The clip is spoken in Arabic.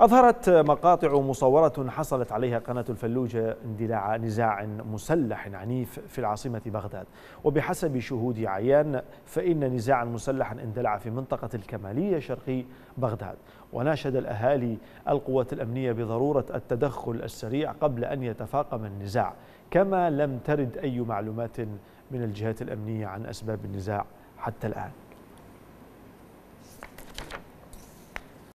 أظهرت مقاطع مصورة حصلت عليها قناة الفلوجة اندلاع نزاع مسلح عنيف في العاصمة بغداد وبحسب شهود عيان فإن نزاعا مسلحا اندلع في منطقة الكمالية شرقي بغداد وناشد الأهالي القوات الأمنية بضرورة التدخل السريع قبل أن يتفاقم النزاع كما لم ترد أي معلومات من الجهات الأمنية عن أسباب النزاع حتى الآن